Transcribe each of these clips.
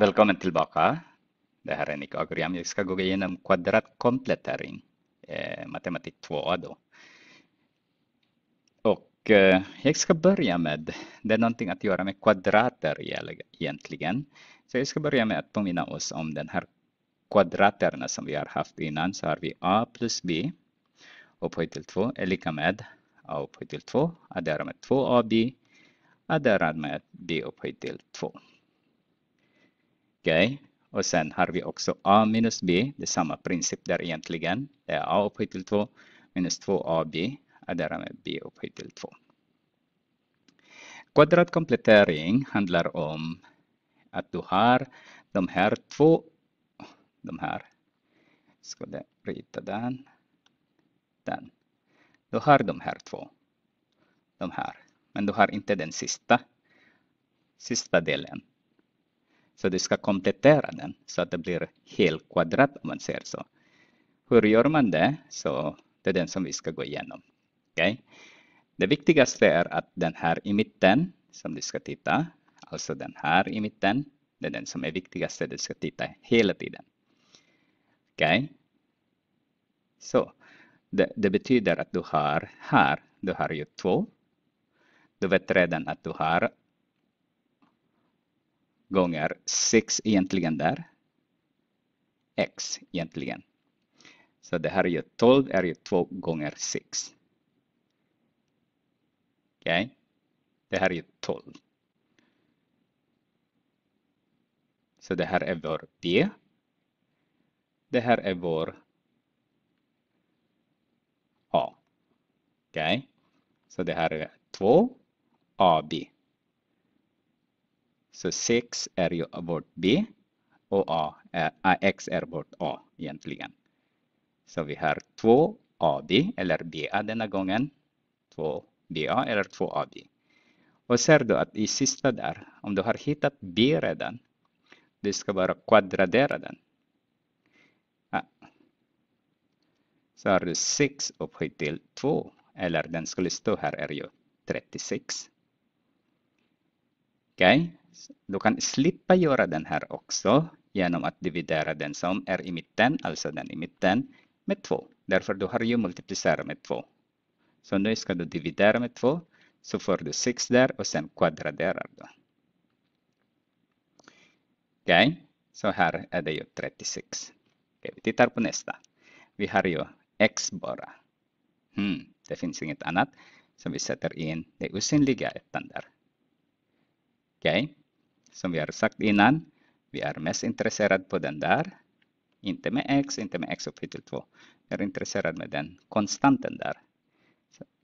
Välkommen tillbaka. Det här är Nick Agriam. Jag ska gå igenom kvadratkomplettering, eh, matematik 2a då. Och eh, jag ska börja med, det är någonting att göra med kvadrater egentligen. Så jag ska börja med att påminna oss om den här kvadraterna som vi har haft innan. Så har vi a plus b upphöjt till 2 är lika med a upphöjt till 2, adderar med 2ab, adderar med b upphöjt till 2. Okej, okay. och sen har vi också a minus b. Det är samma princip där egentligen. Det är a upphöjt till 2 minus 2ab. Adderar med b upphöjt till 2. Kvadratkomplettering handlar om att du har de här två, de här, ska jag rita den, den. Du har de här två, de här, men du har inte den sista, sista delen. Så du ska komplettera den så att det blir kvadrat om man säger så. Hur gör man det? Så det är den som vi ska gå igenom. Okay? Det viktigaste är att den här i mitten som du ska titta, alltså den här i mitten, det är den som är viktigaste du ska titta hela tiden. Okay? Så, det, det, betyder att du har här, du har ju två. Du vet redan att du har gånger 6 egentligen där. X egentligen. Så det här är ju 12 är ju 2 gånger 6. Okej. Okay. Det här är ju 12. Så det här är vår D. Det här är vår A. Okej. Okay. Så det här är 2 AB. Så 6 är ju vårt B och A är, X är vårt A egentligen. Så vi har 2AB eller BA denna gången. 2BA eller 2AB. Och ser du att i sista där, om du har hittat B redan, du ska bara kvadradera den. Så har du 6 upphöjt till 2, eller den skulle stå här är ju 36. Okej, okay. Du kan slippa göra den här också genom att dividera den som är i mitten, alltså den i mitten, med 2. Därför du har ju multiplicerat med 2. Så nu ska du dividera med 2, så får du 6 där och sen kvadraderar du. Okej, okay. så här är det ju 36. Okay, vi tittar på nästa. Vi har ju x bara. Hmm, det finns inget annat. Så vi sätter in det osynliga ettan där. Okej. Okay som vi har sagt innan. Vi är mest intresserade på den där. Inte med x, inte med x upphöjt till 2. Vi är intresserade med den konstanten där.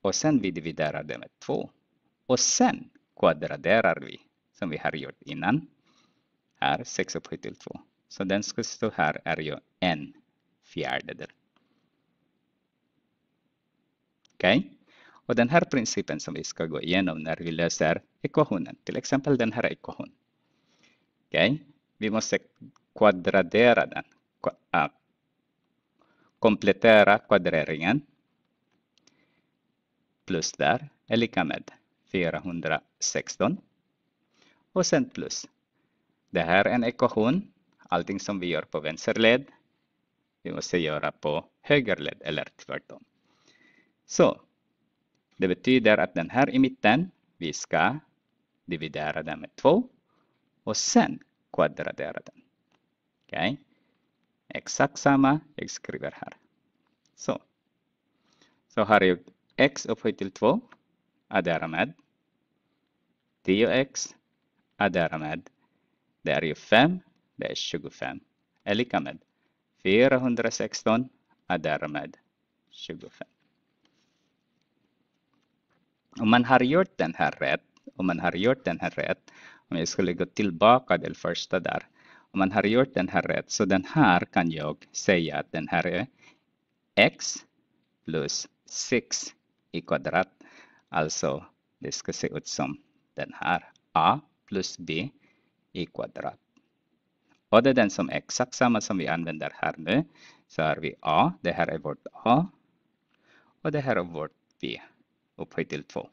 Och sen vi dividerar det med 2. Och sen kvadraderar vi som vi har gjort innan. Här 6 upphöjt till 2. Så den ska stå här är ju en fjärdedel. Okej? Okay? Och den här principen som vi ska gå igenom när vi löser ekvationen, till exempel den här ekvationen okay. vi måste kvadradera den. komplettera kvadreringen. Plus där är lika med 416. Och sen plus. Det här är en ekvation. Allting som vi gör på vänsterled, vi måste göra på högerled eller tvärtom. Så det betyder att den här i mitten, vi ska dividera den med 2 och sen kvadradera den. Okay? Exakt samma, jag skriver här. Så. Så har jag x upphöjt till 2, addera med. 10x, addera med. Det är ju 5, det är 25. Är lika med 416, addera med 25. Om man har gjort den här rätt, om man har gjort den här rätt, om jag skulle gå tillbaka till första där. Om man har gjort den här rätt, så den här kan jag säga att den här är x plus 6 i kvadrat. Alltså, det ska se ut som den här a plus b i kvadrat. Och det är den som är exakt samma som vi använder här nu. Så har vi a, det här är vårt a. Och det här är vårt b. Upphöjt till 2.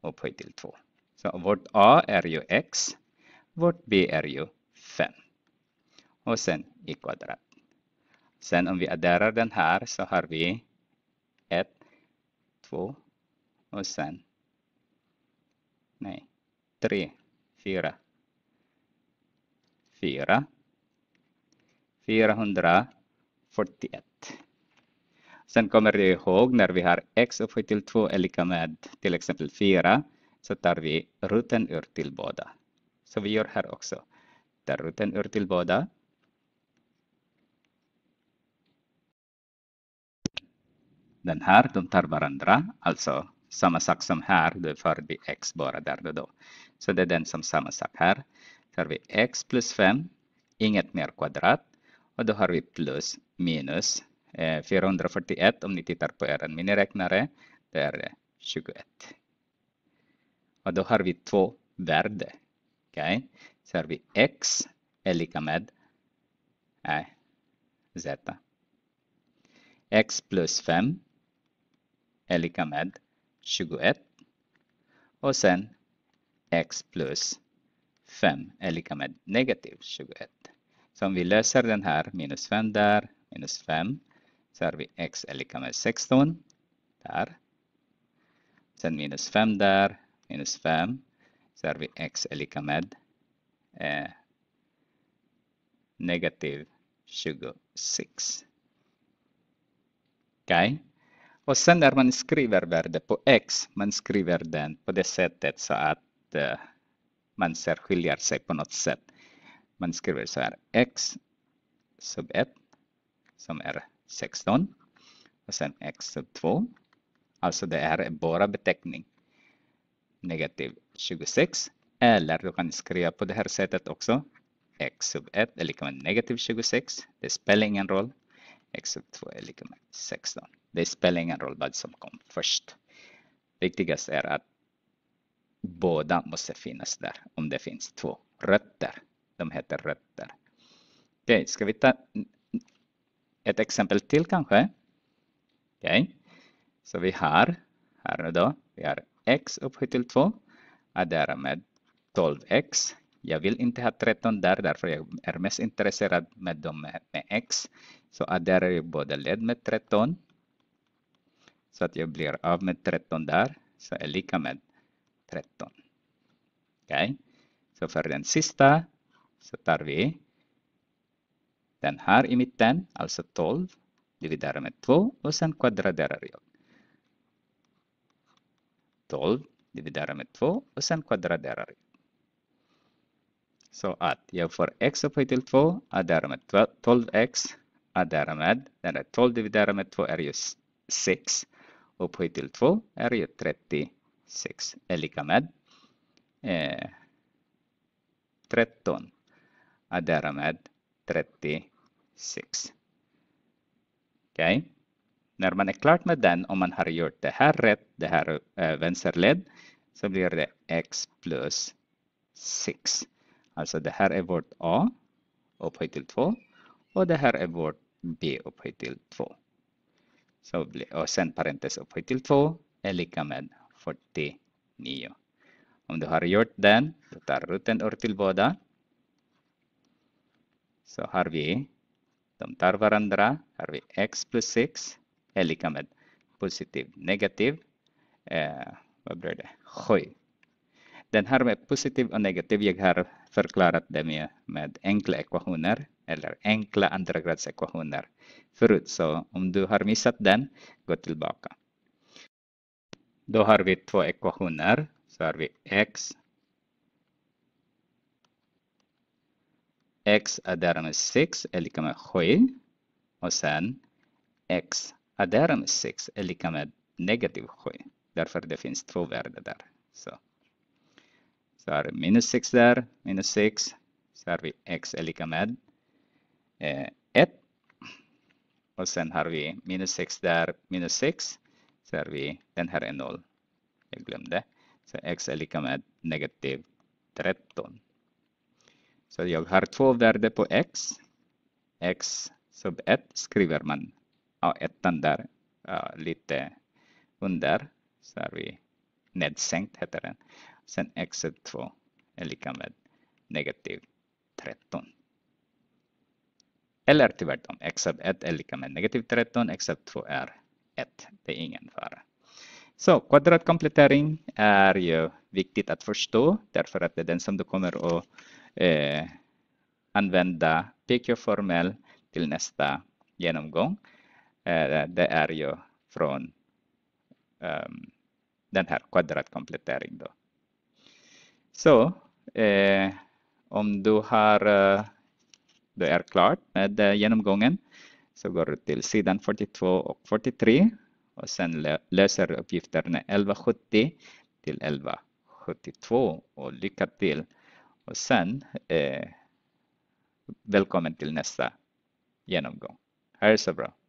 Upphöjt till 2. Så vårt A är ju x, vårt B är ju 5. Och sen i kvadrat. Sen om vi adderar den här så har vi 1, 2 och sen nej, 3, 4, 4, 441. Sen kommer du ihåg när vi har x upphöjt till 2 är lika med till exempel 4 så tar vi ruten ur till båda. Så vi gör här också. Tar ruten ur till båda. Den här, de tar varandra, alltså samma sak som här, då får vi x bara där och då. Så det är den som samma sak här. Tar vi x plus 5, inget mer kvadrat. Och då har vi plus minus 441 eh, om ni tittar på er miniräknare. Det är 21. Och då har vi två värden. Okej, okay? så har vi x är lika med nej, z. x plus 5 är lika med 21 och sen x plus 5 är lika med negativ 21. Så om vi löser den här, minus 5 där, minus 5, så har vi x är lika med 16 där. Sen minus 5 där, minus 5 så har vi x är lika med eh, negativ 26. Okej? Okay. Och sen när man skriver värde på x, man skriver den på det sättet så att eh, man särskiljer sig på något sätt. Man skriver så här x sub 1 som är 16 och sen x sub 2. Alltså det här är bara beteckning negativ 26. Eller du kan skriva på det här sättet också. x sub 1 är lika med negativ 26. Det spelar ingen roll. x sub 2 är lika med 16. Det spelar ingen roll vad som kom först. Viktigast är att båda måste finnas där om det finns två rötter. De heter rötter. Okej, okay, ska vi ta ett exempel till kanske? Okej, okay. så vi har här nu då, vi har x upphöjt till 2 är därmed 12x. Jag vill inte ha 13 där, därför jag är mest intresserad med dem med, med x. Så adderar jag båda led med 13. Så att jag blir av med 13 där, så är lika med 13. Okej, okay. så för den sista så tar vi den här i mitten, alltså 12, dividerar med 2 och sen kvadraderar jag. 12 dividerat med 2 och sen kvadraderar Så att jag får x upphöjt till 2, adderat med 12x, adderat med, den där 12 dividerat med 2 är ju 6 upphöjt till 2 är ju 36 är lika med eh, 13 adderat med 36. Okej. Okay. När man är klar med den, om man har gjort det här rätt, det här eh, vänsterled, så blir det x plus 6. Alltså det här är vårt a upphöjt till 2 och det här är vårt b upphöjt till 2. Så, och sen parentes upphöjt till 2 är lika med 49. Om du har gjort den, du tar ruten ur till båda. Så har vi, de tar varandra, har vi x plus 6 är lika med positiv negativ. Eh, vad blir det? 7. Den här med positiv och negativ, jag har förklarat det med, med enkla ekvationer eller enkla andragradsekvationer förut. Så om du har missat den, gå tillbaka. Då har vi två ekvationer. Så har vi x. x är därmed 6 är lika med 7. Och sen x Addera med 6 är lika med negativ 7. Därför det finns två värden där. Så, så är minus 6 där, minus 6. Så har vi x är lika med eh, 1. Och sen har vi minus 6 där, minus 6. Så har vi, den här är 0. Jag glömde. Så x är lika med negativ 13. Så jag har två värden på x. x sub 1 skriver man ja, ettan där uh, lite under. Så är vi nedsänkt heter den. Sen exit 2 är lika med negativ 13. Eller tvärtom, except 1 är lika med negativ 13, except 2 är 1. Det är ingen fara. Så kvadratkomplettering är ju viktigt att förstå därför att det är den som du kommer att eh, använda PQ-formel till nästa genomgång det är ju från um, den här kvadratkomplettering. Då. Så eh, om du har eh, du är klart med eh, genomgången så går du till sidan 42 och 43 och sen löser uppgifterna 1170 till 1172 och lycka till. Och sen eh, välkommen till nästa genomgång. Ha det så bra.